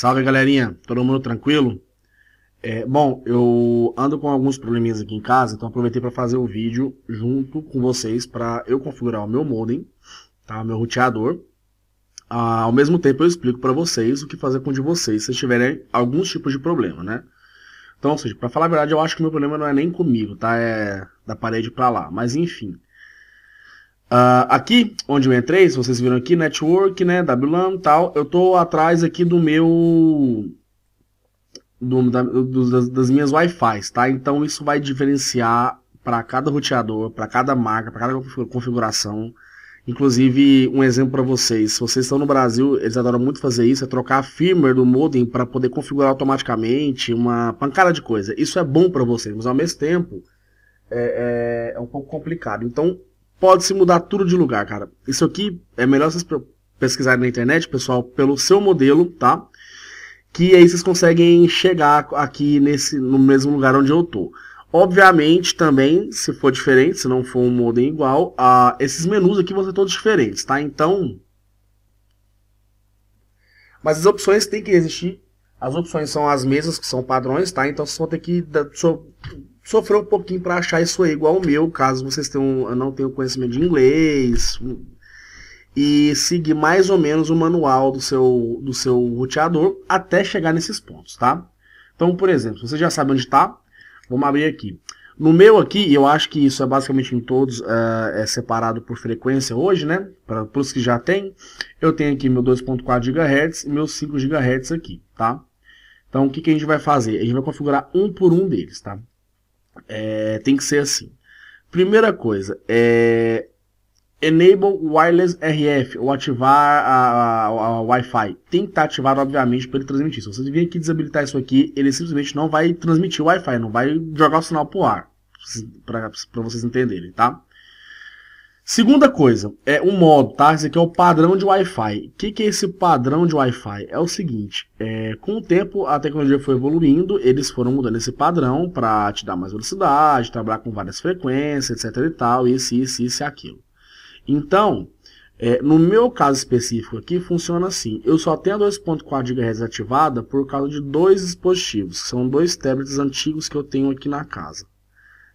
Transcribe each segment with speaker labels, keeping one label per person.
Speaker 1: Salve galerinha, todo mundo tranquilo? É, bom, eu ando com alguns probleminhas aqui em casa, então aproveitei para fazer o um vídeo junto com vocês para eu configurar o meu modem, tá? meu roteador. Ah, ao mesmo tempo eu explico para vocês o que fazer com o de vocês se tiverem alguns tipos de problema, né? Então, ou seja, para falar a verdade, eu acho que o meu problema não é nem comigo, tá? É da parede para lá, mas enfim. Uh, aqui, onde eu entrei, se vocês viram aqui, network, né, WLAN tal, eu tô atrás aqui do meu... Do, da, do, das, das, minhas wi fi tá? Então isso vai diferenciar para cada roteador, para cada marca, para cada configuração. Inclusive, um exemplo para vocês, se vocês estão no Brasil, eles adoram muito fazer isso, é trocar a firmware do modem para poder configurar automaticamente uma pancada de coisa. Isso é bom para vocês, mas ao mesmo tempo é, é, é um pouco complicado. Então, pode-se mudar tudo de lugar, cara. Isso aqui é melhor vocês pesquisarem na internet, pessoal, pelo seu modelo, tá? Que aí vocês conseguem chegar aqui nesse, no mesmo lugar onde eu tô. Obviamente, também, se for diferente, se não for um modem igual, uh, esses menus aqui vão ser todos diferentes, tá? Então... Mas as opções têm que existir. As opções são as mesmas, que são padrões, tá? Então, vocês vão ter que sofreu um pouquinho para achar isso aí igual o meu, caso vocês tenham, não tenham conhecimento de inglês, hum, e seguir mais ou menos o manual do seu, do seu roteador até chegar nesses pontos, tá? Então, por exemplo, você já sabe onde está, vamos abrir aqui. No meu aqui, eu acho que isso é basicamente em todos, uh, é separado por frequência hoje, né? Para os que já tem, eu tenho aqui meu 2.4 GHz e meus 5 GHz aqui, tá? Então, o que, que a gente vai fazer? A gente vai configurar um por um deles, tá? É, tem que ser assim. Primeira coisa, é, Enable Wireless RF, ou ativar a, a, a Wi-Fi. Tem que estar tá ativado, obviamente, para ele transmitir. Se você vier aqui desabilitar isso aqui, ele simplesmente não vai transmitir o Wi-Fi, não vai jogar o sinal para o ar, para vocês entenderem, tá? Segunda coisa, é um modo, tá? Isso aqui é o padrão de Wi-Fi. O que, que é esse padrão de Wi-Fi? É o seguinte, é, com o tempo a tecnologia foi evoluindo, eles foram mudando esse padrão para te dar mais velocidade, trabalhar com várias frequências, etc e tal, isso, isso, isso e aquilo. Então, é, no meu caso específico aqui, funciona assim. Eu só tenho a 2.4 GHz ativada por causa de dois dispositivos, que são dois tablets antigos que eu tenho aqui na casa,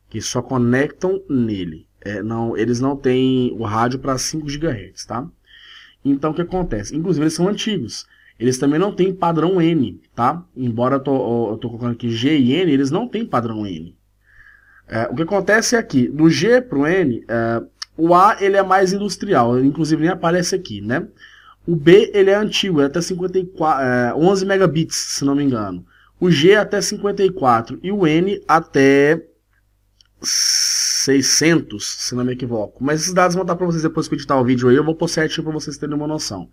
Speaker 1: que só conectam nele. É, não, eles não têm o rádio para 5 GHz, tá? Então o que acontece? Inclusive eles são antigos. Eles também não têm padrão N, tá? Embora eu tô, eu tô colocando aqui G e N, eles não têm padrão N. É, o que acontece é que do G para o N, é, o A ele é mais industrial, inclusive nem aparece aqui, né? O B ele é antigo, é até 54, é, 11 megabits, se não me engano. O G é até 54 e o N até 600, se não me equivoco. Mas esses dados vão estar para vocês depois que eu editar o vídeo aí, eu vou pôr certinho para vocês terem uma noção.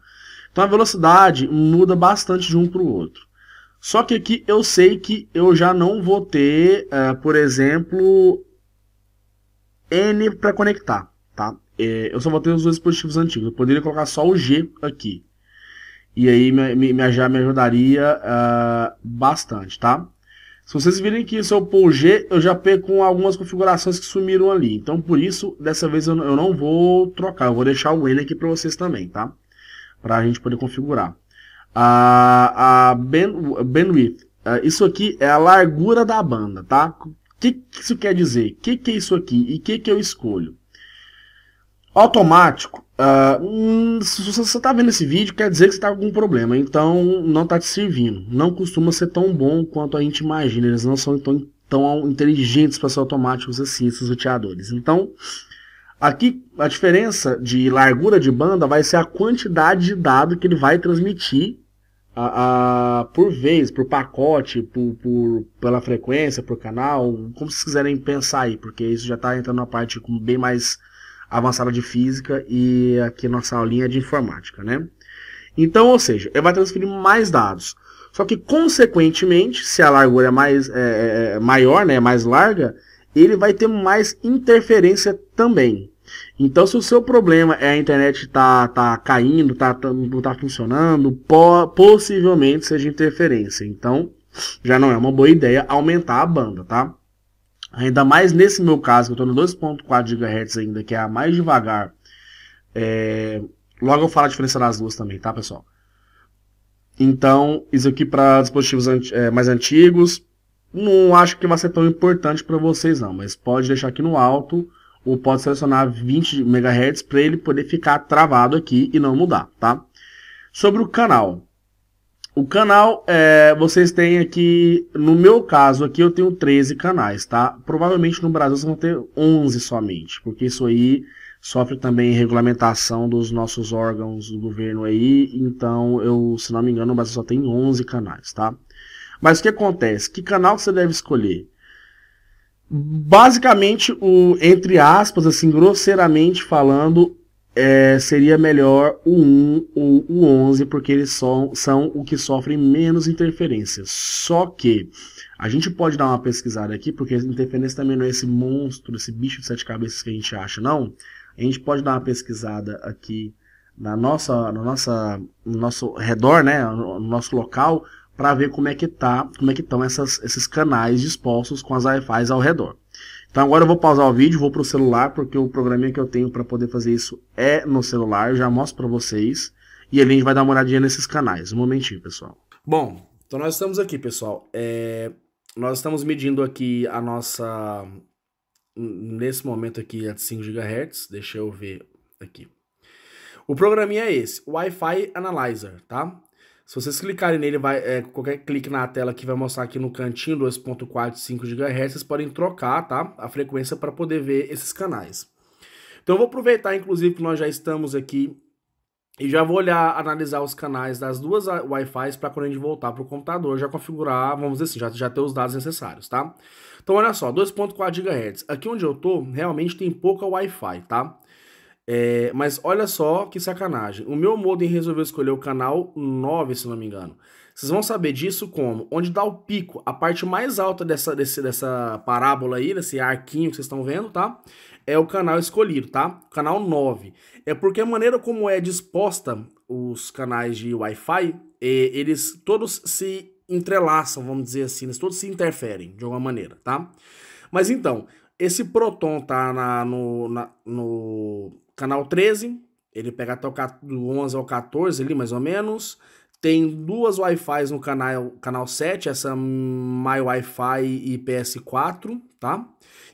Speaker 1: Então a velocidade muda bastante de um para o outro. Só que aqui eu sei que eu já não vou ter, uh, por exemplo, N para conectar, tá? É, eu só vou ter os dois dispositivos antigos. Eu poderia colocar só o G aqui. E aí me, me, me ajudaria uh, bastante, tá? Se vocês virem que isso é o Paul G, eu já pego com algumas configurações que sumiram ali. Então, por isso, dessa vez eu não vou trocar. Eu vou deixar o N aqui para vocês também, tá? Para a gente poder configurar. A, a bandwidth. É, isso aqui é a largura da banda, tá? O que, que isso quer dizer? O que, que é isso aqui? E o que, que eu escolho? Automático Uh, se você está vendo esse vídeo, quer dizer que você está com algum problema, então não está te servindo. Não costuma ser tão bom quanto a gente imagina, eles não são tão, tão inteligentes para ser automáticos assim, esses roteadores. Então, aqui a diferença de largura de banda vai ser a quantidade de dado que ele vai transmitir a, a por vez, por pacote, por, por, pela frequência, por canal, como vocês quiserem pensar aí, porque isso já está entrando na parte bem mais avançada de física e aqui nossa aulinha de informática, né? Então, ou seja, ele vai transferir mais dados. Só que, consequentemente, se a largura é, mais, é, é, é, é maior, né, é mais larga, ele vai ter mais interferência também. Então, se o seu problema é a internet tá, tá caindo, tá, tá não tá funcionando, po possivelmente seja interferência. Então, já não é uma boa ideia aumentar a banda, tá? Ainda mais nesse meu caso, que eu estou no 2.4 GHz ainda, que é a mais devagar. É... Logo eu falo a diferença das duas também, tá, pessoal? Então, isso aqui para dispositivos é, mais antigos, não acho que vai ser tão importante para vocês não, mas pode deixar aqui no alto, ou pode selecionar 20 MHz para ele poder ficar travado aqui e não mudar, tá? Sobre o canal, o canal, é, vocês têm aqui, no meu caso aqui eu tenho 13 canais, tá? Provavelmente no Brasil vocês vão ter 11 somente, porque isso aí sofre também regulamentação dos nossos órgãos do governo aí, então eu, se não me engano, no Brasil só tem 11 canais, tá? Mas o que acontece? Que canal você deve escolher? Basicamente, o entre aspas, assim, grosseiramente falando, é, seria melhor o 1 ou o 11, porque eles são, são o que sofrem menos interferência. Só que a gente pode dar uma pesquisada aqui, porque interferência também não é esse monstro, esse bicho de sete cabeças que a gente acha, não. A gente pode dar uma pesquisada aqui na nossa, na nossa, no nosso redor, né, no nosso local, para ver como é que tá, como é que estão esses canais dispostos com as Wi-Fi ao redor. Então agora eu vou pausar o vídeo, vou para o celular, porque o programinha que eu tenho para poder fazer isso é no celular, eu já mostro para vocês. E a gente vai dar uma olhadinha nesses canais. Um momentinho, pessoal. Bom, então nós estamos aqui, pessoal. É... Nós estamos medindo aqui a nossa... Nesse momento aqui é de 5 GHz. Deixa eu ver aqui. O programinha é esse, Wi-Fi Analyzer, tá? Se vocês clicarem nele, vai, é, qualquer clique na tela que vai mostrar aqui no cantinho 2.45 GHz, vocês podem trocar tá, a frequência para poder ver esses canais. Então eu vou aproveitar, inclusive, que nós já estamos aqui e já vou olhar, analisar os canais das duas ah, Wi-Fi para quando a gente voltar para o computador, já configurar, vamos dizer assim, já, já ter os dados necessários, tá? Então olha só, 2.4 GHz. Aqui onde eu tô, realmente tem pouca Wi-Fi, tá? É, mas olha só que sacanagem. O meu modem resolveu escolher o canal 9, se não me engano. Vocês vão saber disso como? Onde dá o pico, a parte mais alta dessa, desse, dessa parábola aí, desse arquinho que vocês estão vendo, tá? É o canal escolhido, tá? canal 9. É porque a maneira como é disposta os canais de Wi-Fi, é, eles todos se entrelaçam, vamos dizer assim, eles todos se interferem de alguma maneira, tá? Mas então, esse Proton tá na, no, na, no canal 13. Ele pega até o do 11 ao 14 ali, mais ou menos. Tem duas wi fi no canal, canal 7, essa My Wi-Fi e PS4, tá?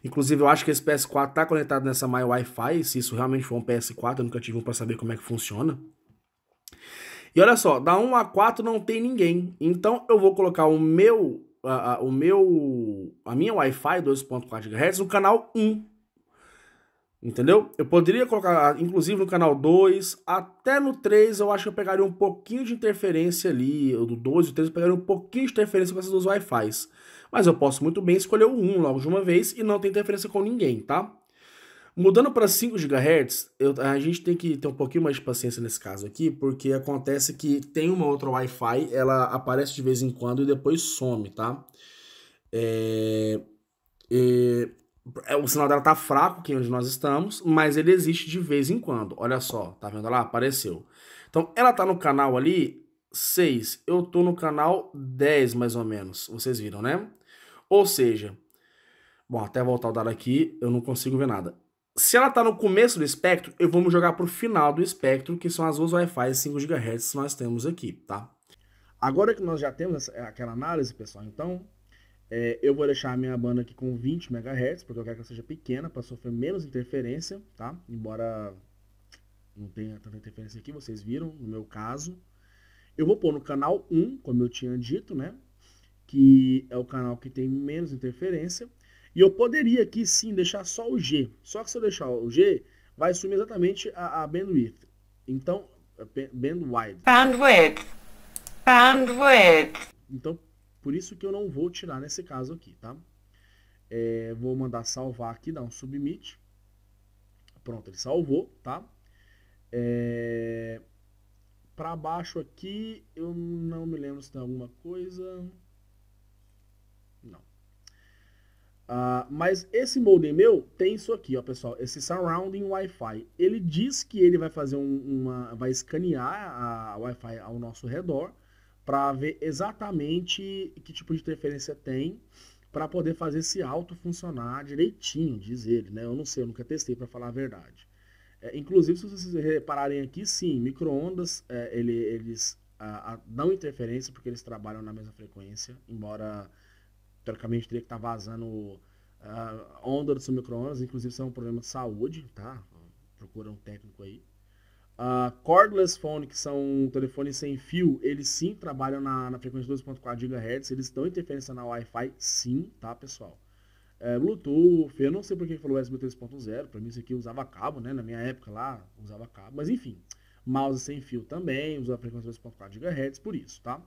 Speaker 1: Inclusive, eu acho que esse PS4 tá conectado nessa My Wi-Fi, se isso realmente for um PS4, eu nunca tive um pra saber como é que funciona. E olha só, da 1 a 4 não tem ninguém, então eu vou colocar o meu a, a, o meu, a minha Wi-Fi 2.4 GHz no canal 1. Entendeu? Eu poderia colocar, inclusive, no canal 2, até no 3 eu acho que eu pegaria um pouquinho de interferência ali, do 2 e 3 eu pegaria um pouquinho de interferência com essas duas Wi-Fis. Mas eu posso muito bem escolher o 1 logo de uma vez e não ter interferência com ninguém, tá? Mudando para 5 GHz, eu, a gente tem que ter um pouquinho mais de paciência nesse caso aqui, porque acontece que tem uma outra Wi-Fi, ela aparece de vez em quando e depois some, tá? É, é, é o sinal dela tá fraco, que é onde nós estamos, mas ele existe de vez em quando. Olha só, tá vendo lá? Apareceu. Então, ela tá no canal ali 6, eu tô no canal 10 mais ou menos, vocês viram, né? Ou seja, bom, até voltar o dado aqui, eu não consigo ver nada. Se ela está no começo do espectro, eu vou jogar para o final do espectro, que são as duas Wi-Fi 5 GHz que nós temos aqui, tá? Agora que nós já temos é, aquela análise, pessoal, então é, eu vou deixar a minha banda aqui com 20 MHz, porque eu quero que ela seja pequena para sofrer menos interferência, tá? Embora não tenha tanta interferência aqui, vocês viram no meu caso. Eu vou pôr no canal 1, como eu tinha dito, né? Que é o canal que tem menos interferência. E eu poderia aqui sim deixar só o G. Só que se eu deixar o G, vai sumir exatamente a, a bandwidth. Então, é bandwidth. Bandwidth. Bandwidth. Então, por isso que eu não vou tirar nesse caso aqui, tá? É, vou mandar salvar aqui, dar um submit. Pronto, ele salvou, tá? É, Para baixo aqui, eu não me lembro se tem alguma coisa... Uh, mas esse modem meu tem isso aqui, ó, pessoal, esse surrounding Wi-Fi. Ele diz que ele vai fazer um, uma, vai escanear a Wi-Fi ao nosso redor para ver exatamente que tipo de interferência tem para poder fazer esse auto funcionar direitinho, diz ele, né? Eu não sei, eu nunca testei para falar a verdade. É, inclusive, se vocês repararem aqui, sim, microondas é, ele, eles a, ah, a, ah, dão interferência porque eles trabalham na mesma frequência, embora teoricamente teria que estar tá vazando uh, onda do seu micro-ondas, inclusive isso é um problema de saúde, tá? Procura um técnico aí. Uh, cordless phone, que são telefones sem fio, eles sim trabalham na, na frequência 2.4 GHz, eles dão interferência na Wi-Fi, sim, tá, pessoal? É, Bluetooth, eu não sei porque que falou USB 3.0, pra mim isso aqui usava cabo, né? Na minha época lá, usava cabo, mas enfim. Mouse sem fio também, usa a frequência 2.4 GHz, por isso, tá?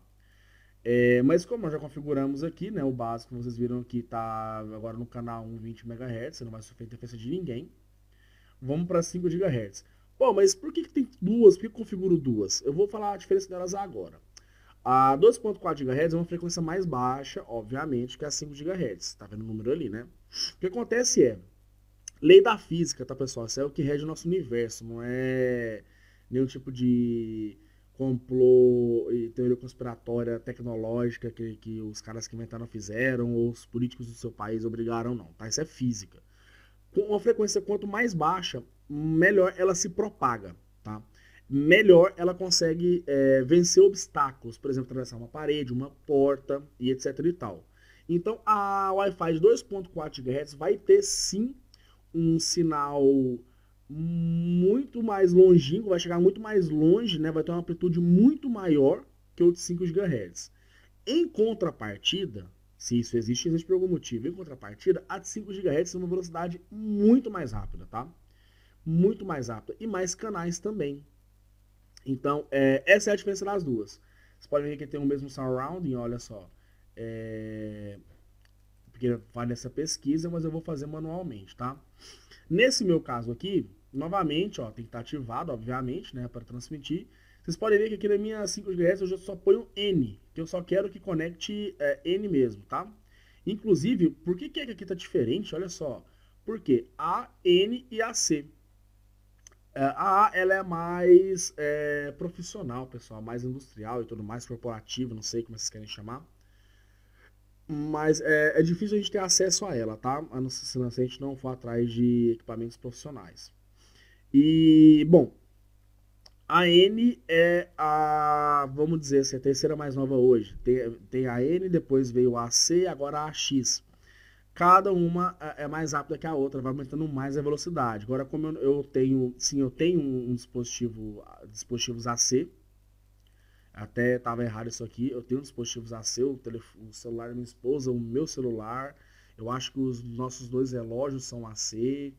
Speaker 1: É, mas como já configuramos aqui, né, o básico, vocês viram aqui, está agora no canal 120 MHz, você não vai sofrer interferência de ninguém. Vamos para 5 GHz. Bom, mas por que, que tem duas? Por que configuro duas? Eu vou falar a diferença delas agora. A 2.4 GHz é uma frequência mais baixa, obviamente, que a 5 GHz. Tá vendo o número ali, né? O que acontece é, lei da física, tá pessoal? Isso é o que rege o nosso universo, não é nenhum tipo de complô e teoria conspiratória tecnológica que, que os caras que inventaram fizeram ou os políticos do seu país obrigaram, não, tá? Isso é física. Com uma frequência quanto mais baixa, melhor ela se propaga, tá? Melhor ela consegue é, vencer obstáculos, por exemplo, atravessar uma parede, uma porta e etc e tal. Então a Wi-Fi de 2.4 GHz vai ter sim um sinal muito mais longínquo, vai chegar muito mais longe, né? vai ter uma amplitude muito maior que o de 5 GHz. Em contrapartida, se isso existe, existe por algum motivo. Em contrapartida, a de 5 GHz é uma velocidade muito mais rápida, tá? Muito mais rápida. E mais canais também. Então, é, essa é a diferença das duas. Vocês podem ver que tem o mesmo surrounding, olha só. É, porque vale essa pesquisa, mas eu vou fazer manualmente, tá? Nesse meu caso aqui, Novamente, ó, tem que estar tá ativado, obviamente, né, para transmitir. Vocês podem ver que aqui na minha 5 GHz eu já só ponho N, que eu só quero que conecte é, N mesmo, tá? Inclusive, por que, que é que aqui tá diferente? Olha só, porque A, N e AC. É, a A ela é mais é, profissional, pessoal, mais industrial e tudo mais, corporativo, não sei como vocês querem chamar. Mas é, é difícil a gente ter acesso a ela, tá? A não ser se a gente não for atrás de equipamentos profissionais. E, bom, a N é a, vamos dizer assim, a terceira mais nova hoje. Tem, tem a N, depois veio a C, agora a X. Cada uma é, é mais rápida que a outra, vai aumentando mais a velocidade. Agora, como eu, eu tenho, sim, eu tenho um, um dispositivo, dispositivos AC, até estava errado isso aqui, eu tenho dispositivos AC, o, telefone, o celular da minha esposa, o meu celular, eu acho que os nossos dois relógios são AC,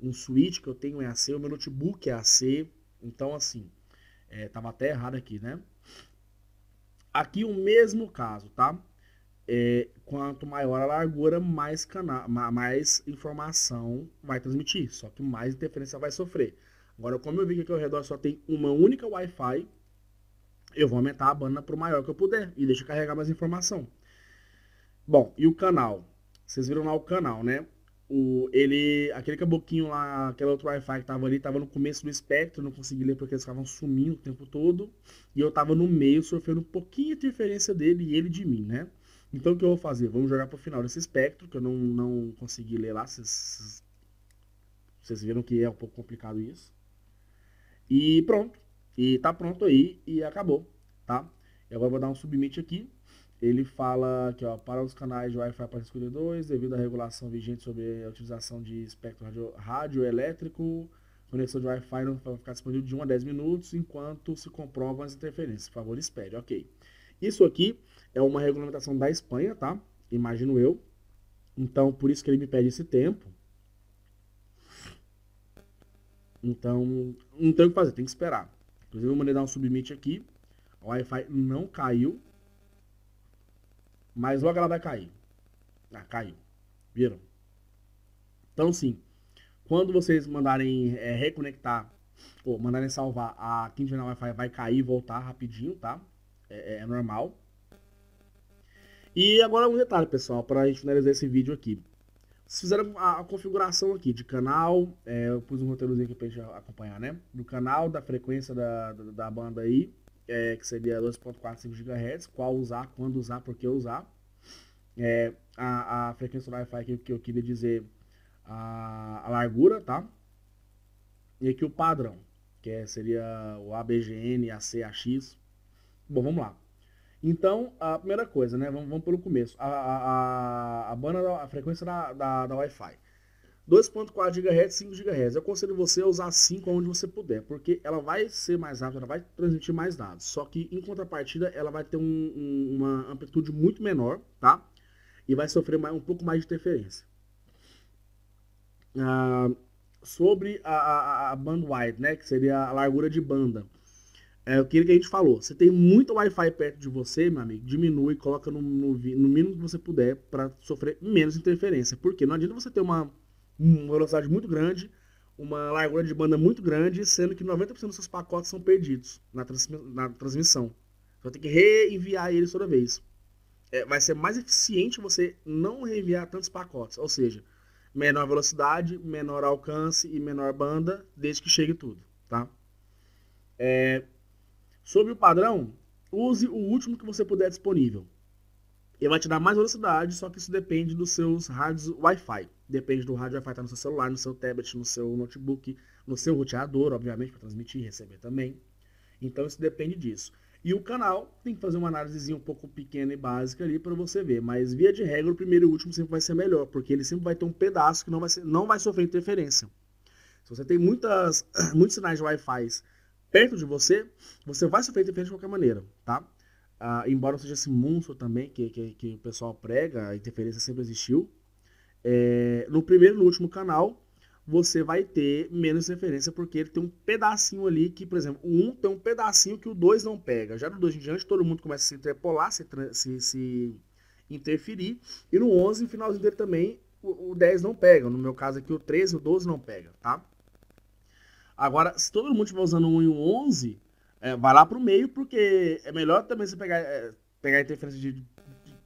Speaker 1: um switch que eu tenho é AC, o meu notebook é AC. Então, assim, é, tava até errado aqui, né? Aqui o mesmo caso, tá? É, quanto maior a largura, mais, cana mais informação vai transmitir, só que mais interferência vai sofrer. Agora, como eu vi que aqui ao redor só tem uma única Wi-Fi, eu vou aumentar a banda para o maior que eu puder e deixa carregar mais informação. Bom, e o canal? Vocês viram lá o canal, né? o, ele, aquele caboquinho lá, aquele outro Wi-Fi que tava ali, tava no começo do espectro, não consegui ler porque eles estavam sumindo o tempo todo. E eu tava no meio, sofrendo um pouquinho de interferência dele e ele de mim, né? Então o que eu vou fazer? Vamos jogar pro final desse espectro, que eu não, não consegui ler lá. Vocês viram que é um pouco complicado isso. E pronto. E tá pronto aí e acabou, tá? E agora eu vou dar um submit aqui. Ele fala que ó, para os canais de Wi-Fi para 52, devido à regulação vigente sobre a utilização de espectro radio, radioelétrico, conexão de Wi-Fi não vai ficar disponível de 1 a 10 minutos enquanto se comprovam as interferências. Por favor, espere. Ok. Isso aqui é uma regulamentação da Espanha, tá? Imagino eu. Então, por isso que ele me pede esse tempo. Então, não tem o que fazer, tem que esperar. Inclusive, eu mandei dar um submit aqui. O Wi-Fi não caiu, mas logo ela vai cair. Ah, caiu. Viram? Então, sim. Quando vocês mandarem é, reconectar ou mandarem salvar, a quinta Wi-Fi vai cair e voltar rapidinho, tá? É, é, é normal. E agora um detalhe, pessoal, para a gente finalizar esse vídeo aqui. Vocês fizeram a, a configuração aqui de canal, é, eu pus um roteirozinho aqui pra gente acompanhar, né? Do canal, da frequência da, da, da banda aí, é, que seria 2.45 GHz, qual usar, quando usar, por que usar. É, a, a frequência do Wi-Fi que, que eu queria dizer a, a, largura, tá? E aqui o padrão, que é, seria o ABGN, AC, AX. Bom, vamos lá. Então, a primeira coisa, né? Vamos, vamos pelo começo. A, a, a, a banda, da, a frequência da, da, da Wi-Fi. 2.4 GHz, 5 GHz. Eu aconselho você a usar 5 onde você puder, porque ela vai ser mais rápida, ela vai transmitir mais dados. Só que, em contrapartida, ela vai ter um, um, uma amplitude muito menor, tá? E vai sofrer mais, um pouco mais de interferência. Ah, sobre a, a, a bandwidth, né? Que seria a largura de banda. É o que a gente falou. Você tem muito Wi-Fi perto de você, meu amigo, diminui, coloca no, no, no mínimo que você puder para sofrer menos interferência. Porque não adianta você ter uma uma velocidade muito grande, uma largura de banda muito grande, sendo que 90% dos seus pacotes são perdidos na, na transmissão. Você vai ter que reenviar eles toda vez. É, vai ser mais eficiente você não reenviar tantos pacotes, ou seja, menor velocidade, menor alcance e menor banda, desde que chegue tudo, tá? É, sobre o padrão, use o último que você puder disponível. Ele vai te dar mais velocidade, só que isso depende dos seus rádios Wi-Fi. Depende do rádio, vai estar no seu celular, no seu tablet, no seu notebook, no seu roteador, obviamente, para transmitir e receber também. Então isso depende disso. E o canal tem que fazer uma análisezinha um pouco pequena e básica ali para você ver. Mas via de regra, o primeiro e o último sempre vai ser melhor, porque ele sempre vai ter um pedaço que não vai, ser, não vai sofrer interferência. Se você tem muitas, muitos sinais de Wi-Fi perto de você, você vai sofrer interferência de qualquer maneira, tá? Ah, embora seja esse monstro também que, que, que o pessoal prega, a interferência sempre existiu, é, no primeiro e no último canal, você vai ter menos referência, porque ele tem um pedacinho ali que, por exemplo, o 1 tem um pedacinho que o 2 não pega. Já no 2 em diante, todo mundo começa a se interpolar, se, se, se interferir. E no 11, no finalzinho dele também, o, 10 não pega. No meu caso aqui, o 13 e o 12 não pega, tá? Agora, se todo mundo estiver usando o 1 e o 11, é, vai lá para o meio, porque é melhor também você pegar, é, pegar a interferência de, de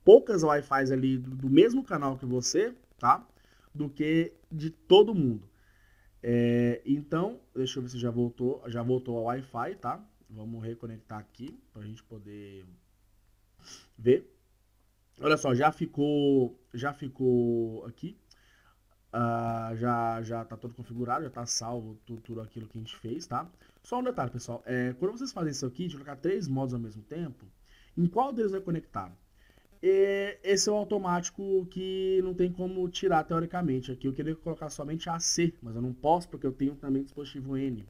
Speaker 1: poucas Wi-Fi ali do, do mesmo canal que você, tá? Do que de todo mundo. É, então, deixa eu ver se já voltou, já voltou ao Wi-Fi, tá? Vamos reconectar aqui para a gente poder ver. Olha só, já ficou, já ficou aqui. Uh, já já tá tudo configurado, já tá salvo tudo, tudo, aquilo que a gente fez, tá? Só um detalhe, pessoal. É, quando vocês fazem isso aqui, de colocar três modos ao mesmo tempo, em qual deles vai conectar? esse é o automático que não tem como tirar teoricamente. Aqui eu queria colocar somente AC, mas eu não posso porque eu tenho também dispositivo N.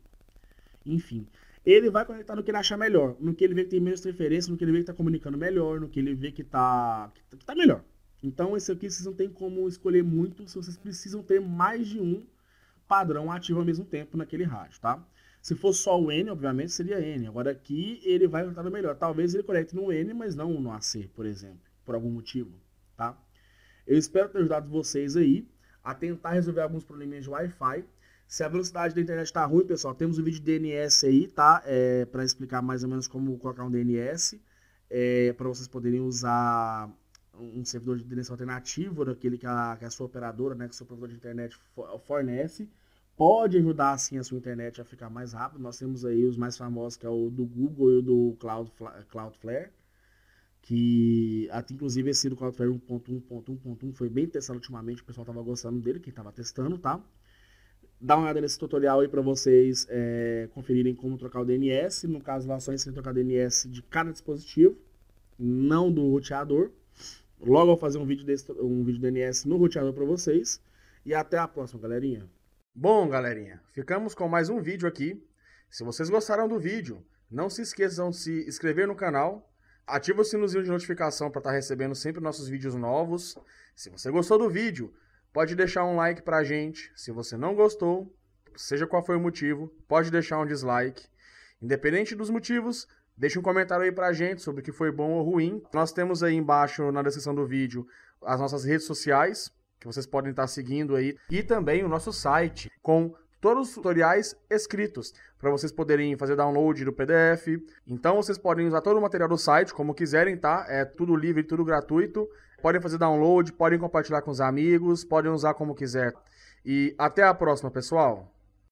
Speaker 1: Enfim, ele vai conectar no que ele achar melhor, no que ele vê que tem menos interferência, no que ele vê que está comunicando melhor, no que ele vê que está tá, que tá melhor. Então esse aqui vocês não tem como escolher muito, se vocês precisam ter mais de um padrão ativo ao mesmo tempo naquele rádio, tá? Se for só o N, obviamente seria N. Agora aqui ele vai conectar no melhor. Talvez ele conecte no N, mas não no AC, por exemplo por algum motivo, tá? Eu espero ter ajudado vocês aí a tentar resolver alguns probleminhas de Wi-Fi. Se a velocidade da internet está ruim, pessoal, temos um vídeo de DNS aí, tá? É, para explicar mais ou menos como colocar um DNS, é, para vocês poderem usar um servidor de DNS alternativo, né? aquele que a, que a sua operadora, né, que o seu provedor de internet fornece, pode ajudar assim a sua internet a ficar mais rápido. Nós temos aí os mais famosos, que é o do Google e o do Cloud, Cloudflare que até inclusive esse do Cloudflare 1.1.1.1 foi bem testado ultimamente, o pessoal estava gostando dele, quem estava testando, tá? Dá uma olhada nesse tutorial aí para vocês é, conferirem como trocar o DNS, no caso lá só ensina trocar DNS de cada dispositivo, não do roteador. Logo vou fazer um vídeo, desse, um vídeo DNS no roteador para vocês e até a próxima, galerinha. Bom, galerinha, ficamos com mais um vídeo aqui. Se vocês gostaram do vídeo, não se esqueçam de se inscrever no canal, Ativa o sininho de notificação para estar tá recebendo sempre nossos vídeos novos. Se você gostou do vídeo, pode deixar um like para a gente. Se você não gostou, seja qual foi o motivo, pode deixar um dislike. Independente dos motivos, deixe um comentário aí para a gente sobre o que foi bom ou ruim. Nós temos aí embaixo na descrição do vídeo as nossas redes sociais, que vocês podem estar tá seguindo aí, e também o nosso site com todos os tutoriais escritos para vocês poderem fazer download do PDF. Então vocês podem usar todo o material do site como quiserem, tá? É tudo livre, tudo gratuito. Podem fazer download, podem compartilhar com os amigos, podem usar como quiser. E até a próxima, pessoal!